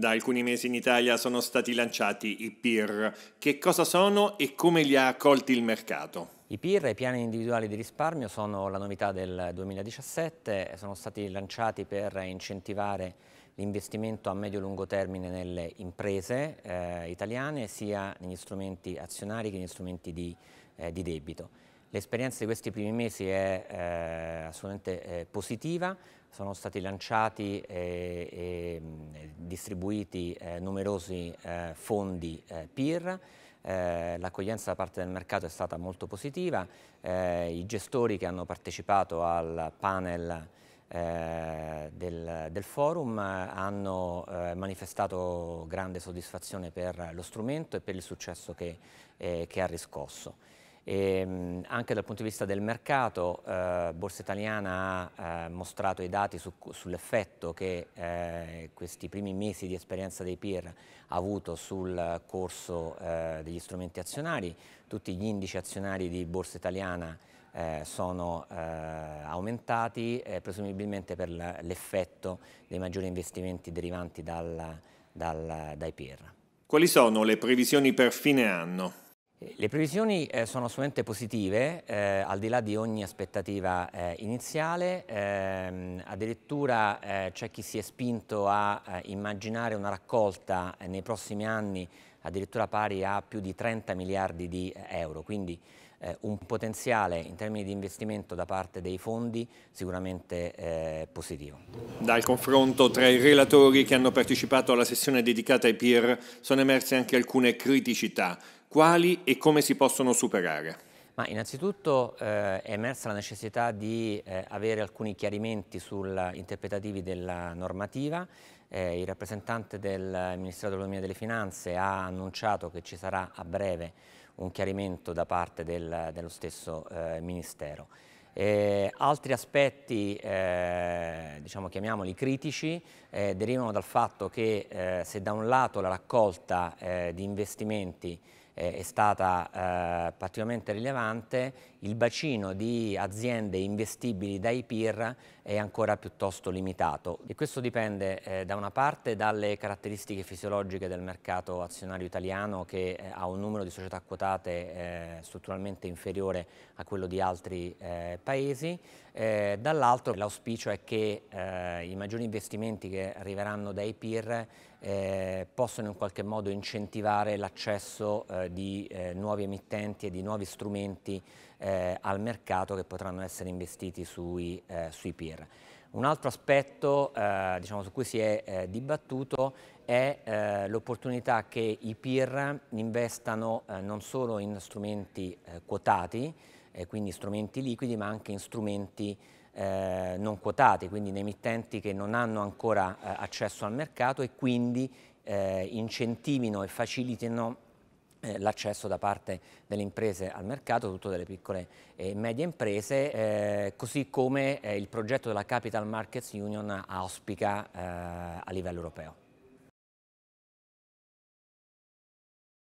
Da alcuni mesi in Italia sono stati lanciati i PIR. Che cosa sono e come li ha accolti il mercato? I PIR, i piani individuali di risparmio, sono la novità del 2017, sono stati lanciati per incentivare l'investimento a medio-lungo e termine nelle imprese eh, italiane, sia negli strumenti azionari che negli strumenti di, eh, di debito. L'esperienza di questi primi mesi è eh, assolutamente eh, positiva, sono stati lanciati e, e distribuiti eh, numerosi eh, fondi eh, PIR. Eh, l'accoglienza da parte del mercato è stata molto positiva, i gestori che hanno partecipato al panel del, del, forum hanno manifestato grande soddisfazione per lo strumento e per il successo che, che ha riscosso. E, ehm, anche dal punto di vista del mercato, eh, Borsa Italiana ha eh, mostrato i dati su, sull'effetto che eh, questi primi mesi di esperienza dei peer ha avuto sul corso eh, degli strumenti azionari. Tutti gli indici azionari di Borsa Italiana eh, sono eh, aumentati eh, presumibilmente per l'effetto dei maggiori investimenti derivanti dal, dal, dai peer. Quali sono le previsioni per fine anno? Le previsioni eh, sono assolutamente positive, eh, al di là di ogni aspettativa eh, iniziale, ehm, addirittura eh, c'è chi si è spinto a eh, immaginare una raccolta eh, nei prossimi anni addirittura pari a più di 30 miliardi di euro, quindi un potenziale in termini di investimento da parte dei fondi sicuramente eh, positivo. Dal confronto tra i relatori che hanno partecipato alla sessione dedicata ai PIR sono emerse anche alcune criticità quali e come si possono superare? Ma innanzitutto eh, è emersa la necessità di eh, avere alcuni chiarimenti sul, interpretativi della normativa. Eh, il rappresentante del Ministero dell'Economia e delle Finanze ha annunciato che ci sarà a breve un chiarimento da parte del, dello stesso eh, Ministero. Eh, altri aspetti, eh, diciamo chiamiamoli critici, eh, derivano dal fatto che eh, se da un lato la raccolta eh, di investimenti è stata eh, particolarmente rilevante il bacino di aziende investibili dai PIR è ancora piuttosto limitato e questo dipende eh, da una parte dalle caratteristiche fisiologiche del mercato azionario italiano che eh, ha un numero di società quotate eh, strutturalmente inferiore a quello di altri eh, paesi, eh, dall'altro l'auspicio è che eh, i maggiori investimenti che arriveranno dai PIR eh, possono in qualche modo incentivare l'accesso eh, di eh, nuovi emittenti e di nuovi strumenti eh, al mercato che potranno essere investiti sui, eh, sui peer. Un altro aspetto eh, diciamo, su cui si è eh, dibattuto è eh, l'opportunità che i peer investano eh, non solo in strumenti quotati, quindi strumenti liquidi, ma anche in strumenti eh, non quotati, quindi in emittenti che non hanno ancora eh, accesso al mercato e quindi eh, incentivino e facilitino eh, l'accesso da parte delle imprese al mercato, soprattutto delle piccole e medie imprese, eh, così come eh, il progetto della Capital Markets Union auspica eh, a livello europeo.